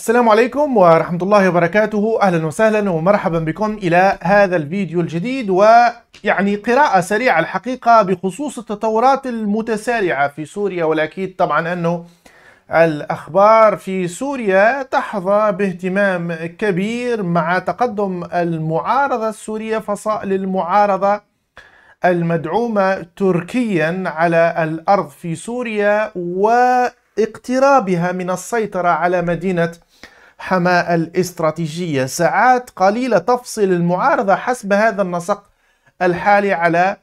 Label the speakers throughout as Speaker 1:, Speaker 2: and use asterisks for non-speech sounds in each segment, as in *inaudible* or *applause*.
Speaker 1: السلام عليكم ورحمة الله وبركاته أهلا وسهلا ومرحبا بكم إلى هذا الفيديو الجديد ويعني قراءة سريعة الحقيقة بخصوص التطورات المتسارعة في سوريا والأكيد طبعا أنه الأخبار في سوريا تحظى باهتمام كبير مع تقدم المعارضة السورية فصائل المعارضة المدعومة تركيا على الأرض في سوريا و اقترابها من السيطرة على مدينة حماة الاستراتيجية ساعات قليلة تفصل المعارضة حسب هذا النسق الحالي على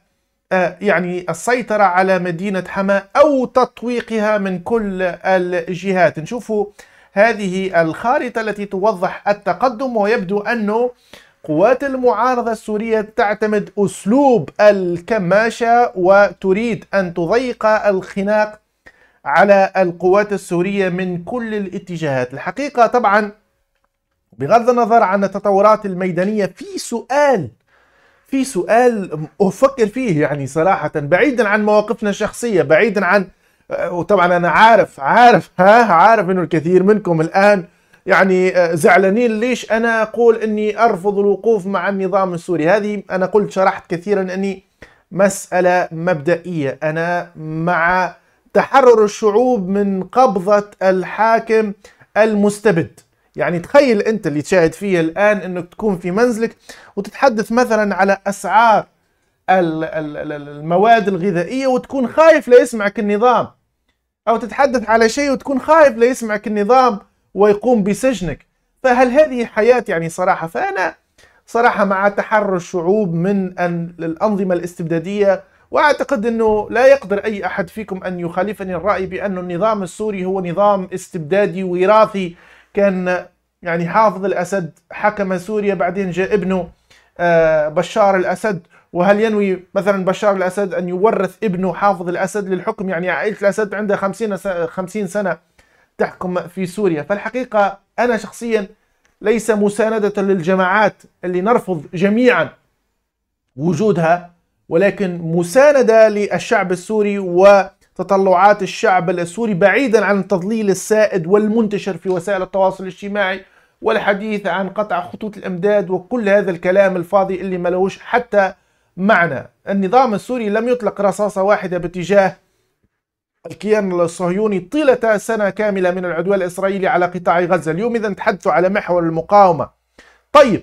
Speaker 1: آه، يعني السيطرة على مدينة حماة أو تطويقها من كل الجهات نشوفوا هذه الخارطة التي توضح التقدم ويبدو أنه قوات المعارضة السورية تعتمد أسلوب الكماشة وتريد أن تضيق الخناق على القوات السورية من كل الاتجاهات الحقيقة طبعا بغض النظر عن التطورات الميدانية في سؤال في سؤال أفكر فيه يعني صراحة بعيدا عن مواقفنا الشخصية بعيدا عن وطبعا أنا عارف عارف ها عارف أنه الكثير منكم الآن يعني زعلانين ليش أنا أقول أني أرفض الوقوف مع النظام السوري هذه أنا قلت شرحت كثيرا أني مسألة مبدئية أنا مع تحرر الشعوب من قبضة الحاكم المستبد يعني تخيل أنت اللي تشاهد فيه الآن أنك تكون في منزلك وتتحدث مثلا على أسعار المواد الغذائية وتكون خايف لا يسمعك النظام أو تتحدث على شيء وتكون خايف لا يسمعك النظام ويقوم بسجنك فهل هذه حياة يعني صراحة فأنا صراحة مع تحرر الشعوب من الأنظمة الاستبدادية واعتقد انه لا يقدر اي احد فيكم ان يخالفني الراي بان النظام السوري هو نظام استبدادي وراثي كان يعني حافظ الاسد حكم سوريا بعدين جاء ابنه آه، بشار الاسد وهل ينوي مثلا بشار الاسد ان يورث ابنه حافظ الاسد للحكم يعني عائله الاسد عندها 50 50 سنه تحكم في سوريا فالحقيقه انا شخصيا ليس مسانده للجماعات اللي نرفض جميعا وجودها ولكن مساندة للشعب السوري وتطلعات الشعب السوري بعيدا عن التضليل السائد والمنتشر في وسائل التواصل الاجتماعي والحديث عن قطع خطوط الامداد وكل هذا الكلام الفاضي اللي ملوش حتى معنى النظام السوري لم يطلق رصاصة واحدة باتجاه الكيان الصهيوني طيلة سنة كاملة من العدوان الإسرائيلي على قطاع غزة اليوم إذا تحدثوا على محور المقاومة طيب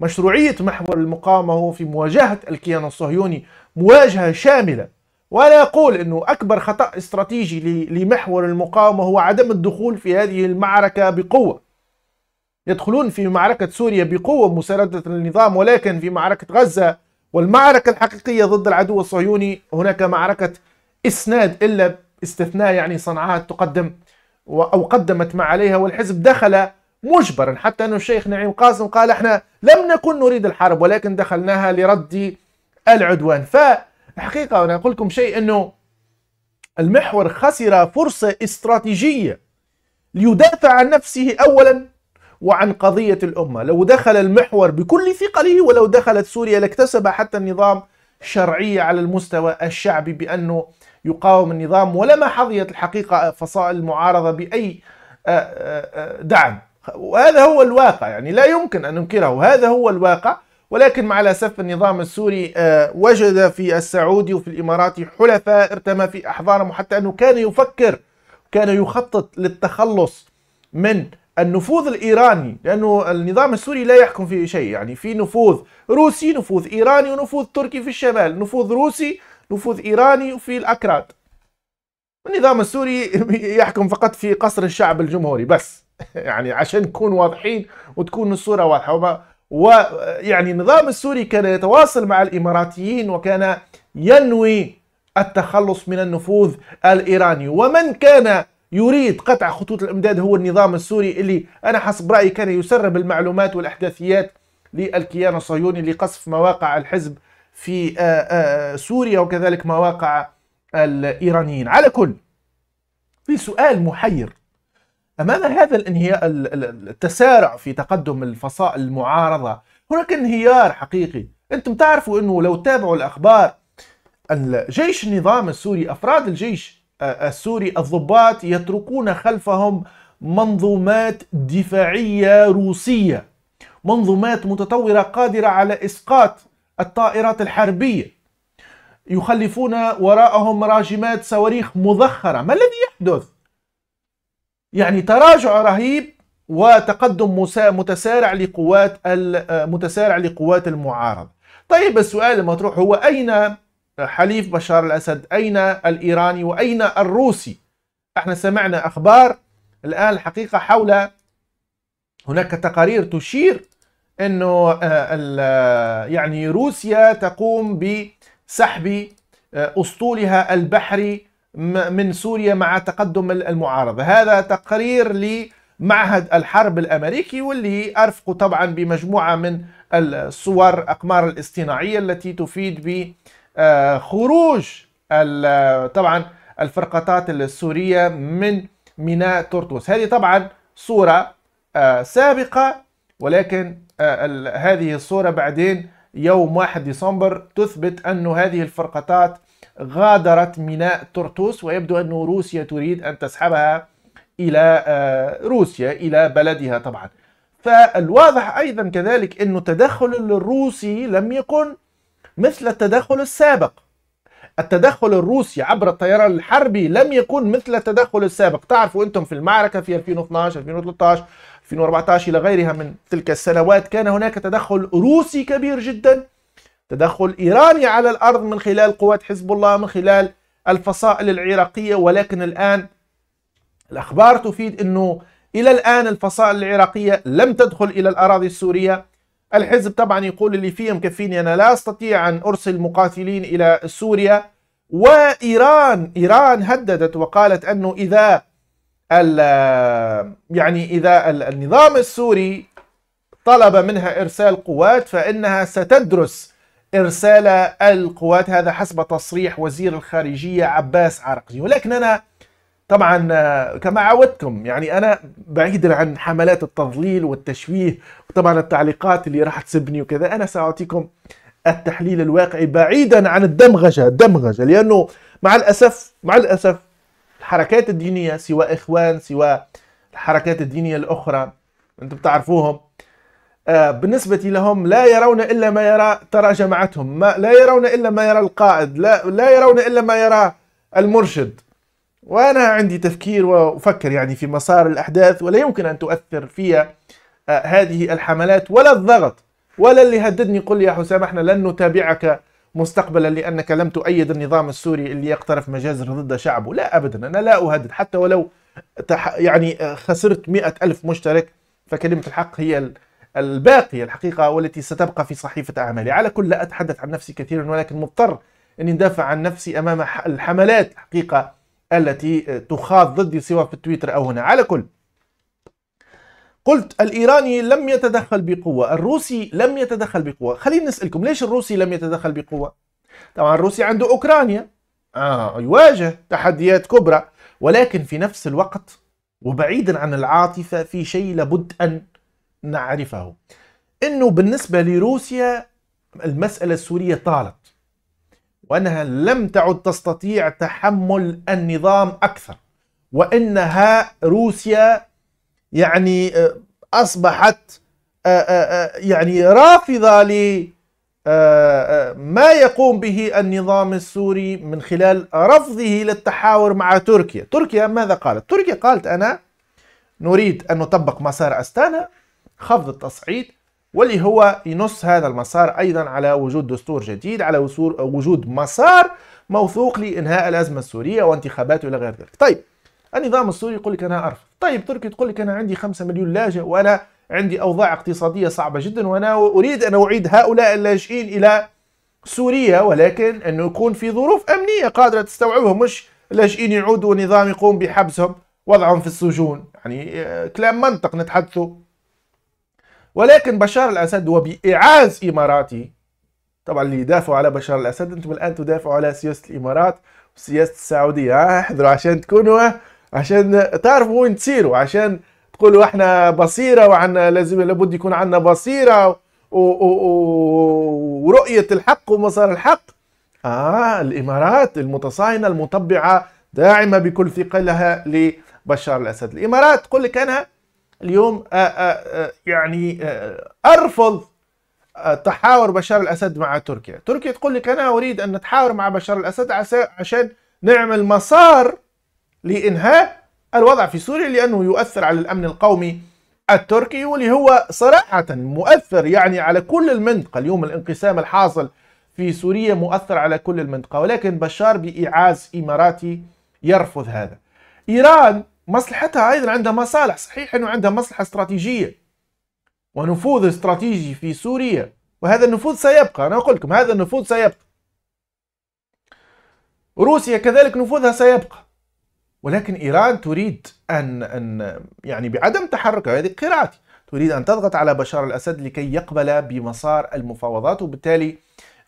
Speaker 1: مشروعية محور المقاومة هو في مواجهة الكيان الصهيوني مواجهة شاملة وأنا أقول أنه أكبر خطأ استراتيجي لمحور المقاومة هو عدم الدخول في هذه المعركة بقوة يدخلون في معركة سوريا بقوة مساندة للنظام ولكن في معركة غزة والمعركة الحقيقية ضد العدو الصهيوني هناك معركة إسناد إلا استثناء يعني صنعاء تقدم أو قدمت ما عليها والحزب دخل مجبرا حتى أن الشيخ نعيم قاسم قال احنا لم نكن نريد الحرب ولكن دخلناها لرد العدوان فحقيقة أنا أقول لكم شيء أنه المحور خسر فرصة استراتيجية ليدافع عن نفسه أولا وعن قضية الأمة لو دخل المحور بكل ثقله ولو دخلت سوريا لاكتسب حتى النظام شرعية على المستوى الشعبي بأنه يقاوم النظام ولما حظيت الحقيقة فصائل المعارضة بأي آه، آه، آه، دعم وهذا هو الواقع يعني لا يمكن أن ننكره هذا هو الواقع ولكن مع الأسف النظام السوري آه، وجد في السعودي وفي الإمارات حلفاء ارتمى في أحضانهم حتى أنه كان يفكر كان يخطط للتخلص من النفوذ الإيراني لأنه النظام السوري لا يحكم في شيء يعني في نفوذ روسي نفوذ إيراني ونفوذ تركي في الشمال نفوذ روسي نفوذ إيراني في الأكراد النظام السوري *laughs* يحكم فقط في قصر الشعب الجمهوري بس يعني عشان نكون واضحين وتكون الصوره واضحه وما ويعني النظام السوري كان يتواصل مع الاماراتيين وكان ينوي التخلص من النفوذ الايراني ومن كان يريد قطع خطوط الامداد هو النظام السوري اللي انا حسب رايي كان يسرب المعلومات والاحداثيات للكيان الصهيوني لقصف مواقع الحزب في آه، آه، سوريا وكذلك مواقع الايرانيين على كل في سؤال محير امام هذا الانهيار التسارع في تقدم الفصائل المعارضه هناك انهيار حقيقي انتم تعرفوا انه لو تابعوا الاخبار جيش النظام السوري افراد الجيش السوري الضباط يتركون خلفهم منظومات دفاعيه روسيه منظومات متطوره قادره على اسقاط الطائرات الحربيه يخلفون وراءهم راجمات صواريخ مذخره ما الذي يحدث يعني تراجع رهيب وتقدم متسارع لقوات آه، متسارع لقوات المعارضة طيب السؤال المطروح هو أين حليف بشار الأسد أين الإيراني وأين الروسي احنا سمعنا أخبار الآن الحقيقة حول هناك تقارير تشير أنه آه، آه، يعني روسيا تقوم بسحب أسطولها البحري من سوريا مع تقدم المعارضة هذا تقرير لمعهد الحرب الأمريكي واللي أرفقه طبعا بمجموعة من الصور أقمار الاصطناعية التي تفيد بخروج آه، طبعا الفرقاطات السورية من ميناء طرطوس هذه طبعا صورة آه، سابقة ولكن آه، هذه الصورة بعدين يوم 1 ديسمبر تثبت أن هذه الفرقاطات غادرت ميناء طرطوس ويبدو أن روسيا تريد أن تسحبها إلى آه، روسيا إلى بلدها طبعا فالواضح أيضا كذلك أن التدخل الروسي لم يكن مثل التدخل السابق التدخل الروسي عبر الطيران الحربي لم يكن مثل التدخل السابق تعرفوا أنتم في المعركة في 2012 2013 2014 إلى غيرها من تلك السنوات كان هناك تدخل روسي كبير جدا تدخل إيراني على الأرض من خلال قوات حزب الله من خلال الفصائل العراقية ولكن الآن الأخبار تفيد أنه إلى الآن الفصائل العراقية لم تدخل إلى الأراضي السورية الحزب طبعا يقول اللي فيه مكفيني أنا لا أستطيع أن أرسل مقاتلين إلى سوريا وإيران إيران هددت وقالت أنه إذا يعني إذا النظام السوري طلب منها إرسال قوات فإنها ستدرس إرسال القوات هذا حسب تصريح وزير الخارجية عباس عرقلي ولكن أنا طبعا آه، كما عودتكم يعني أنا بعيدا عن حملات التضليل والتشويه وطبعا التعليقات اللي راح تسبني وكذا أنا سأعطيكم التحليل الواقعي بعيدا عن الدمغجة الدمغجة لأنه مع الأسف مع الأسف الحركات الدينية سواء إخوان سواء الحركات الدينية الأخرى أنتم بتعرفوهم آه، بالنسبة لهم لا يرون إلا ما يرى ترى جماعتهم ما لا يرون إلا ما يرى القائد لا, لا يرون إلا ما يرى المرشد وأنا عندي تفكير وأفكر يعني في مسار الأحداث ولا يمكن أن تؤثر في آه، هذه الحملات ولا الضغط ولا اللي هددني قل يا حسام احنا لن نتابعك مستقبلا لأنك لم تؤيد النظام السوري اللي يقترف مجازر ضد شعبه لا أبدا أنا لا أهدد حتى ولو يعني آه، خسرت مئة ألف مشترك فكلمة الحق هي الباقية الحقيقة والتي ستبقى في صحيفة أعمالي على كل لا أتحدث عن نفسي كثيرا ولكن مضطر أني ندافع عن نفسي أمام الحملات الحقيقة التي آه، تخاض ضدي سواء في تويتر أو هنا على كل قلت الإيراني لم يتدخل بقوة الروسي لم يتدخل بقوة خلينا نسألكم ليش الروسي لم يتدخل بقوة طبعا الروسي عنده أوكرانيا آه يواجه تحديات كبرى ولكن في نفس الوقت وبعيدا عن العاطفة في شيء لابد أن نعرفه انه بالنسبه لروسيا المساله السوريه طالت وانها لم تعد تستطيع تحمل النظام اكثر وانها روسيا يعني آه، اصبحت آه، آه، يعني رافضه ل ما يقوم به النظام السوري من خلال رفضه للتحاور مع تركيا تركيا ماذا قالت؟ تركيا قالت أنا نريد أن نطبق مسار أستانا خفض التصعيد واللي هو ينص هذا المسار ايضا على وجود دستور جديد على وجود مسار موثوق لانهاء الازمه السوريه وانتخابات والى غير ذلك. طيب النظام السوري يقول لك انا ارفض، طيب تركي تقول لك انا عندي 5 مليون لاجئ وانا عندي اوضاع اقتصاديه صعبه جدا وانا اريد ان اعيد هؤلاء اللاجئين الى سوريا ولكن انه يكون في ظروف امنيه قادره تستوعبهم مش لاجئين يعودوا ونظام يقوم بحبسهم وضعهم في السجون يعني آه، كلام منطق نتحدثه ولكن بشار الأسد وبإعاز إماراتي طبعا اللي يدافعوا على بشار الأسد أنتم الآن تدافعوا على سياسة الإمارات وسياسة السعودية آه، احذروا عشان تكونوا عشان تعرفوا وين تسيروا عشان تقولوا احنا بصيرة وعنا لازم لابد يكون عندنا بصيرة و... و... و... ورؤية الحق ومسار الحق آه الإمارات المتصاينة المطبعة داعمة بكل ثقلها لبشار الأسد الإمارات تقول لك أنا اليوم آه، آه، آه، يعني ارفض تحاور بشار الاسد مع تركيا، تركيا تقول لك انا اريد ان نتحاور مع بشار الاسد عشان نعمل مسار لانهاء الوضع في سوريا لانه يؤثر على الامن القومي التركي واللي هو صراحه مؤثر يعني على كل المنطقه، اليوم الانقسام الحاصل في سوريا مؤثر على كل المنطقه، ولكن بشار بايعاز اماراتي يرفض هذا. ايران مصلحتها أيضا عندها مصالح صحيح أنه عندها مصلحة استراتيجية ونفوذ استراتيجي في سوريا وهذا النفوذ سيبقى أنا أقول لكم هذا النفوذ سيبقى روسيا كذلك نفوذها سيبقى ولكن إيران تريد أن أن يعني بعدم تحركها هذه قراءتي تريد أن تضغط على بشار الأسد لكي يقبل بمسار المفاوضات وبالتالي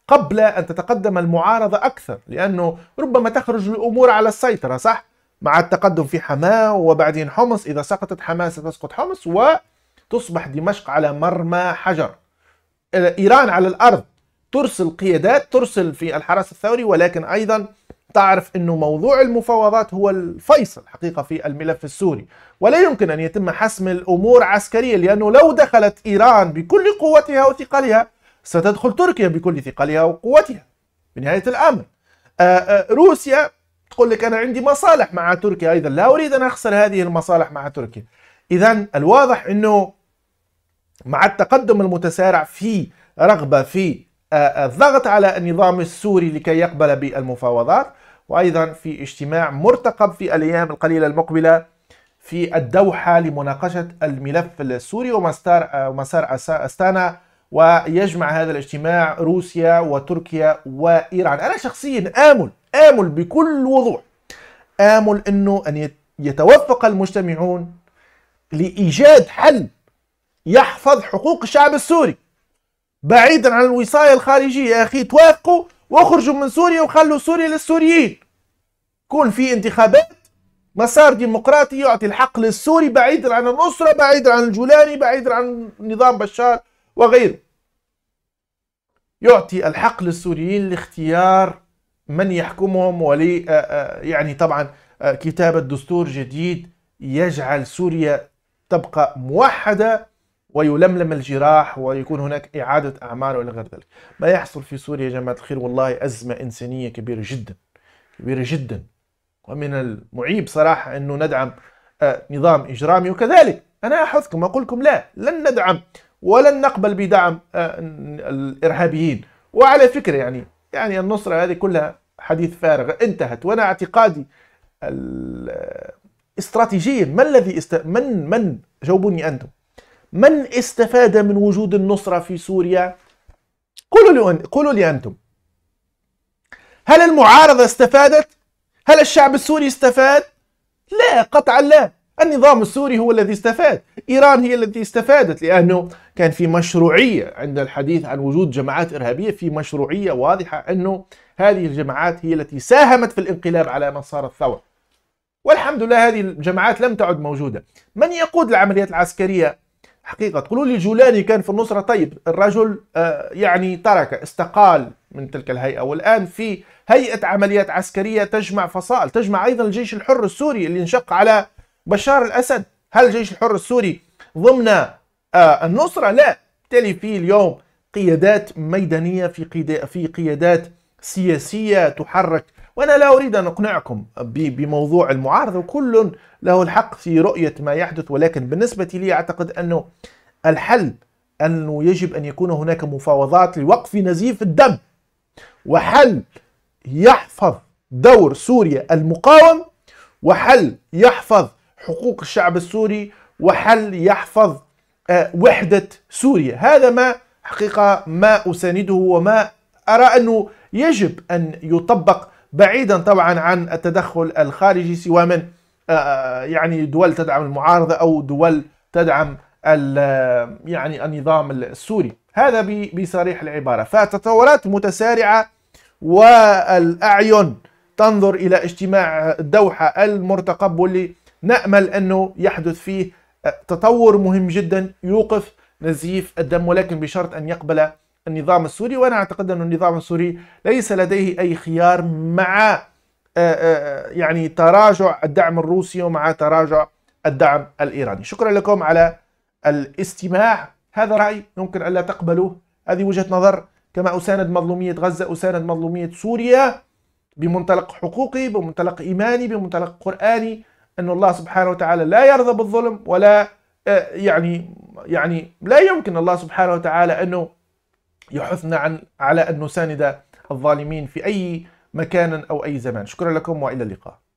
Speaker 1: قبل أن تتقدم المعارضة أكثر لأنه ربما تخرج الأمور على السيطرة صح؟ مع التقدم في حماه وبعدين حمص إذا سقطت حماه ستسقط حمص وتصبح دمشق على مرمى حجر إيران على الأرض ترسل قيادات ترسل في الحرس الثوري ولكن أيضا تعرف أنه موضوع المفاوضات هو الفيصل حقيقة في الملف السوري ولا يمكن أن يتم حسم الأمور عسكريا لأنه لو دخلت إيران بكل قوتها وثقلها ستدخل تركيا بكل ثقلها وقوتها بنهاية الأمر آه، آه، روسيا تقول لك أنا عندي مصالح مع تركيا أيضا لا أريد أن أخسر هذه المصالح مع تركيا إذا الواضح أنه مع التقدم المتسارع في رغبة في الضغط آه، آه، على النظام السوري لكي يقبل بالمفاوضات وأيضا في اجتماع مرتقب في الأيام القليلة المقبلة في الدوحة لمناقشة الملف السوري آه، ومسار مسار أستانا ويجمع هذا الاجتماع روسيا وتركيا وإيران أنا شخصيا آمل آمل بكل وضوح آمل أنه أن يتوفق المجتمعون لإيجاد حل يحفظ حقوق الشعب السوري بعيدا عن الوصاية الخارجية يا أخي توافقوا واخرجوا من سوريا وخلوا سوريا للسوريين كون في انتخابات مسار ديمقراطي يعطي الحق للسوري بعيدا عن النصرة بعيدا عن الجولاني بعيدا عن نظام بشار وغيره يعطي الحق للسوريين لاختيار من يحكمهم ولي آه، آه، يعني طبعا آه، كتابة دستور جديد يجعل سوريا تبقى موحدة ويلملم الجراح ويكون هناك إعادة أعمال وإلى غير ذلك ما يحصل في سوريا يا جماعة الخير والله أزمة إنسانية كبيرة جدا كبيرة جدا ومن المعيب صراحة أنه ندعم نظام إجرامي وكذلك أنا أحثكم أقول لكم لا لن ندعم ولن نقبل بدعم الإرهابيين وعلى فكرة يعني يعني النصرة هذه كلها حديث فارغ انتهت وأنا اعتقادي استراتيجيا ما الذي است... من من جاوبوني أنتم من استفاد من وجود النصرة في سوريا قولوا لي قولوا لي أنتم هل المعارضة استفادت؟ هل الشعب السوري استفاد؟ لا قطعا لا النظام السوري هو الذي استفاد إيران هي التي استفادت لأنه كان في مشروعية عند الحديث عن وجود جماعات إرهابية في مشروعية واضحة أنه هذه الجماعات هي التي ساهمت في الانقلاب على مسار الثورة والحمد لله هذه الجماعات لم تعد موجودة من يقود العمليات العسكرية حقيقة تقولوا لي جولاني كان في النصرة طيب الرجل آه، يعني ترك استقال من تلك الهيئة والآن في هيئة عمليات عسكرية تجمع فصائل تجمع أيضا الجيش الحر السوري اللي انشق على بشار الأسد هل الجيش الحر السوري ضمن آه، النصرة لا بالتالي في اليوم قيادات ميدانية في في قيادات سياسية تحرك وأنا لا أريد أن أقنعكم بموضوع المعارضة وكل له الحق في رؤية ما يحدث ولكن بالنسبة لي أعتقد أنه الحل أنه يجب أن يكون هناك مفاوضات لوقف نزيف الدم وحل يحفظ دور سوريا المقاوم وحل يحفظ حقوق الشعب السوري وحل يحفظ آه، وحدة سوريا هذا ما حقيقة ما أسانده وما أرى أنه يجب أن يطبق بعيدا طبعا عن التدخل الخارجي سواء من آه، آه، يعني دول تدعم المعارضة أو دول تدعم يعني النظام السوري هذا بصريح العبارة فتطورات متسارعة والأعين تنظر إلى اجتماع الدوحة المرتقب واللي نأمل أنه يحدث فيه أه، تطور مهم جدا يوقف نزيف الدم ولكن بشرط أن يقبل النظام السوري وأنا أعتقد أن النظام السوري ليس لديه أي خيار مع أه، أه، يعني تراجع الدعم الروسي ومع تراجع الدعم الإيراني شكرا لكم على الاستماع هذا رأي يمكن ألا تقبلوه هذه وجهة نظر كما أساند مظلومية غزة أساند مظلومية سوريا بمنطلق حقوقي بمنطلق إيماني بمنطلق قرآني أن الله سبحانه وتعالى لا يرضى بالظلم ولا آه، يعني يعني لا يمكن الله سبحانه وتعالى أنه يحثنا عن على أن نساند الظالمين في أي مكان أو أي زمان شكرا لكم وإلى اللقاء